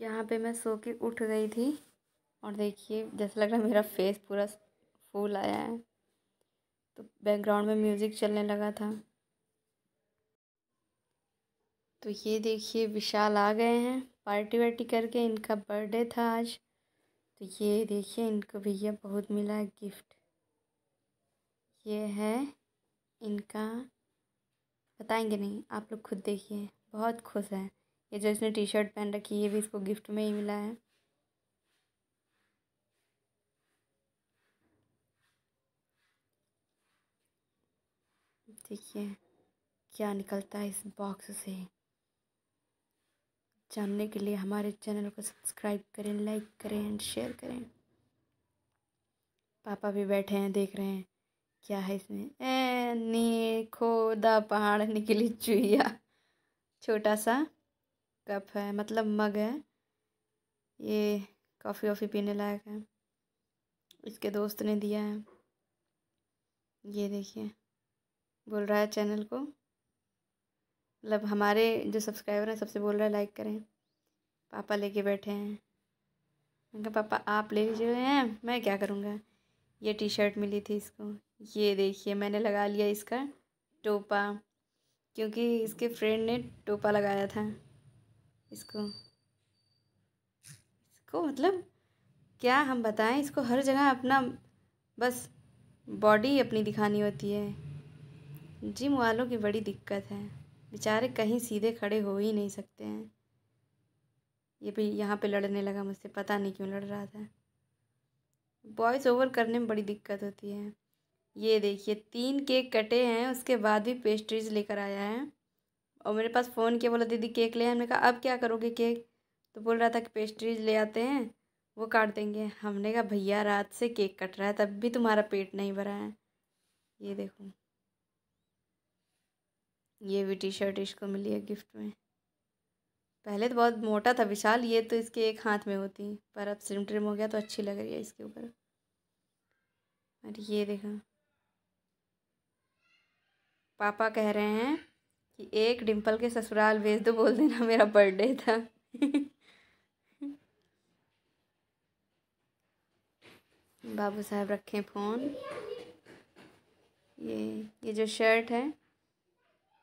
यहाँ पे मैं सो के उठ गई थी और देखिए जैसा लग रहा मेरा फेस पूरा फूल आया है तो बैकग्राउंड में म्यूज़िक चलने लगा था तो ये देखिए विशाल आ गए हैं पार्टी वार्टी करके इनका बर्थडे था आज तो ये देखिए इनको भैया बहुत मिला है गिफ्ट ये है इनका बताएंगे नहीं आप लोग खुद देखिए बहुत खुश हैं ये जो इसने टी शर्ट पहन रखी है भी इसको गिफ्ट में ही मिला है देखिए क्या निकलता है इस बॉक्स से जानने के लिए हमारे चैनल को सब्सक्राइब करें लाइक करें एंड शेयर करें पापा भी बैठे हैं देख रहे हैं क्या है इसमें ए नी खोदा पहाड़ निकली चुहिया छोटा सा कप है मतलब मग है ये कॉफ़ी वॉफ़ी पीने लायक है इसके दोस्त ने दिया है ये देखिए बोल रहा है चैनल को मतलब हमारे जो सब्सक्राइबर हैं सबसे बोल रहा है लाइक करें पापा लेके बैठे हैं मैंने पापा आप ले लीजिए हैं मैं क्या करूँगा ये टी शर्ट मिली थी इसको ये देखिए मैंने लगा लिया इसका टोपा क्योंकि इसके फ्रेंड ने टोपा लगाया था इसको इसको मतलब क्या हम बताएं इसको हर जगह अपना बस बॉडी अपनी दिखानी होती है जिम वालों की बड़ी दिक्कत है बेचारे कहीं सीधे खड़े हो ही नहीं सकते हैं ये भी यहाँ पे लड़ने लगा मुझसे पता नहीं क्यों लड़ रहा था वॉइस ओवर करने में बड़ी दिक्कत होती है ये देखिए तीन केक कटे हैं उसके बाद भी पेस्ट्रीज लेकर आया है और मेरे पास फ़ोन किया बोला दीदी केक ले हमने कहा अब क्या करोगे केक तो बोल रहा था कि पेस्ट्रीज ले आते हैं वो काट देंगे हमने कहा भैया रात से केक कट रहा है तब भी तुम्हारा पेट नहीं भरा है ये देखो ये भी टी शर्ट इसको मिली है गिफ्ट में पहले तो बहुत मोटा था विशाल ये तो इसके एक हाथ में होती पर अब स्लिम ट्रिम हो गया तो अच्छी लग रही है इसके ऊपर और ये देखो पापा कह रहे हैं कि एक डिम्पल के ससुराल भेज दो बोल देना मेरा बर्थडे था बाबू साहब रखें फ़ोन ये ये जो शर्ट है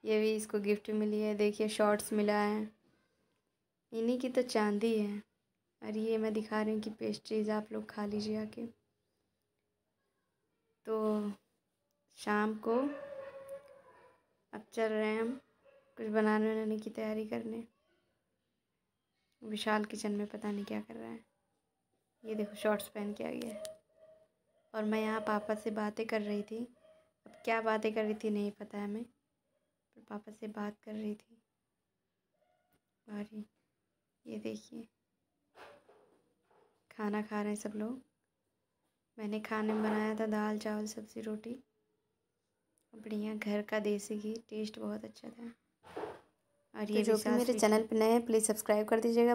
ये भी इसको गिफ्ट मिली है देखिए शॉर्ट्स मिला है इन्हीं की तो चांदी है और ये मैं दिखा रही हूँ कि पेस्ट्रीज आप लोग खा लीजिए आके तो शाम को अब चल रहे हैं हम कुछ बनाने बनाने की तैयारी करने विशाल किचन में पता नहीं क्या कर रहा है ये देखो शॉर्ट्स पहन के आ गया है और मैं यहाँ पापा से बातें कर रही थी अब क्या बातें कर रही थी नहीं पता है मैं पर पापा से बात कर रही थी और ये देखिए खाना खा रहे हैं सब लोग मैंने खाने में बनाया था दाल चावल सब्ज़ी रोटी बढ़िया घर का देसी घी टेस्ट बहुत अच्छा था और तो ये तो जो भी मेरे चैनल पर नए हैं प्लीज़ सब्सक्राइब कर दीजिएगा